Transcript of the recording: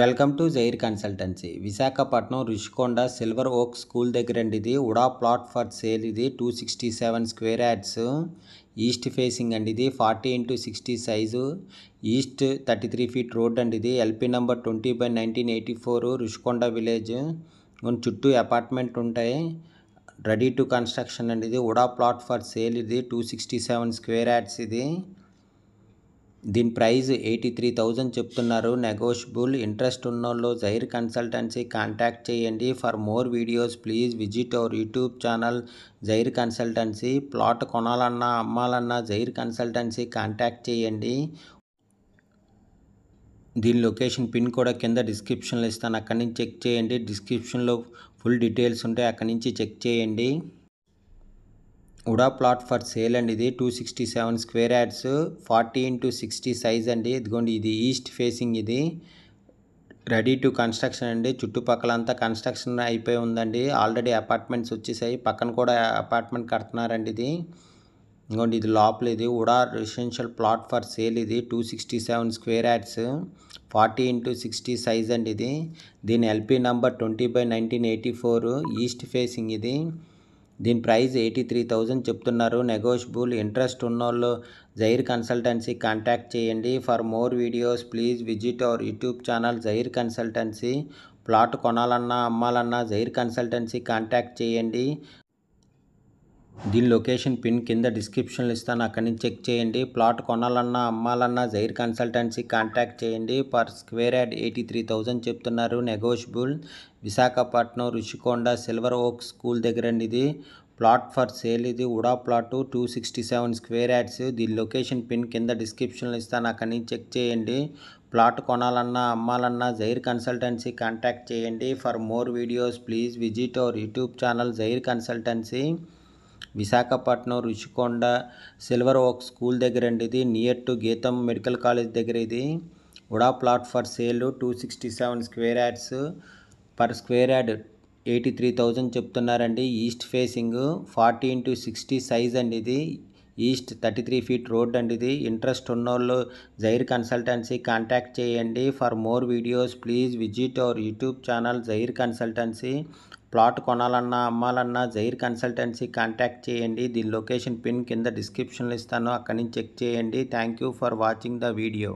welcome to Jair consultancy Visakhapatnam Rishikonda silver oak school దగ్గర అండి ఇది ఉడా ప్లాట్ ఫర్ సేల్ ఇది two sixty seven square yards east facing అండి ఇది forty into sixty size east thirty three feet road అండి ఇది LP number twenty by nineteen eighty four Rushikonda village చుట్టూ apartment ఉంటాయి రెడీ టు కన్స్ట్రక్షన్ అండి ఇది UDA plot for sale ఇది two sixty seven square yards ఇది దీని ప్రైస్ ఎయిటీ త్రీ థౌజండ్ చెప్తున్నారు నెగోషియబుల్ ఇంట్రెస్ట్ ఉన్నోళ్ళు జైర్ కన్సల్టెన్సీ కాంటాక్ట్ చేయండి for more videos please visit our YouTube channel Jair consultancy plot కొనాలన్నా అమ్మాలన్నా జైర్ కన్సల్టెన్సీ కాంటాక్ట్ చేయండి దీని లొకేషన్ పిన్ కూడా కింద డిస్క్రిప్షన్లో ఇస్తాను అక్కడి నుంచి చెక్ చేయండి డిస్క్రిప్షన్లో ఫుల్ డీటెయిల్స్ ఉంటాయి అక్కడి నుంచి చెక్ చేయండి ఉడా ప్లాట్ ఫర్ సేల్ అండి ఇది two sixty seven square yards forty into sixty size అండి ఇదిగోండి ఇది ఈస్ట్ ఫేసింగ్ ఇది రెడీ టు కన్స్ట్రక్షన్ అండి చుట్టుపక్కల అంతా కన్స్ట్రక్షన్ అయిపోయి ఉందండి ఆల్రెడీ అపార్ట్మెంట్స్ వచ్చేసాయి పక్కన కూడా అపార్ట్మెంట్ కడుతున్నారండి ఇది ఇదిగోండి ఇది లోపల ఇది UDA residential plot for sale ఇది two sixty seven square yards forty into sixty size అండి ఇది దీని LP number twenty by nineteen eighty four east facing ఇది దీని ప్రైస్ ఎయిటీ త్రీ థౌజండ్ చెప్తున్నారు నెగోషియబుల్ ఇంట్రెస్ట్ ఉన్నోళ్ళు జైర్ కన్సల్టెన్సీ కాంటాక్ట్ చేయండి for more videos please visit our YouTube channel Jair consultancy plot కొనాలన్నా అమ్మాలన్నా జైర్ కన్సల్టెన్సీ కాంటాక్ట్ చేయండి దీని లొకేషన్ పిన్ కింద డిస్క్రిప్షన్లో ఇస్తాను అక్కడి నుంచి చెక్ చేయండి ప్లాట్ కొనాలన్నా అమ్మాలన్నా జైర్ కన్సల్టెన్సీ కాంటాక్ట్ చేయండి per square yard eighty three thousand చెప్తున్నారు negotiable Visakhapatnam Rushikonda silver oak school దగ్గర అండి ఇది ప్లాట్ ఫర్ సేల్ ఇది UDA plot two sixty seven square yards దీని లొకేషన్ పిన్ కింద డిస్క్రిప్షన్లో ఇస్తాను అక్కడి నుంచి చెక్ చేయండి ప్లాట్ కొనాలన్నా అమ్మాలన్నా జైర్ కన్సల్టెన్సీ కాంటాక్ట్ చేయండి for more videos please visit our YouTube channel Jair consultancy Visakhapatnam Rushikonda silver oak school దగ్గర అండి ఇది near to GITAM medical college దగ్గర ఇది UDA plot for sale two sixty seven square yards per square yard eighty three thousand చెప్తున్నారండి east facing forty into sixty size అండి ఇది east thirty three feet road అండి ఇది ఇంట్రెస్ట్ ఉన్నోళ్ళు Jair consultancy contact చేయండి for more videos please visit our YouTube channel Jair consultancy plot కొనాలన్నా అమ్మాలన్నా Jair consultancy contact చేయండి దీని లొకేషన్ పిన్ కింద డిస్క్రిప్షన్లో ఇస్తాను అక్కడి నుంచి చెక్ చేయండి thank you for watching the video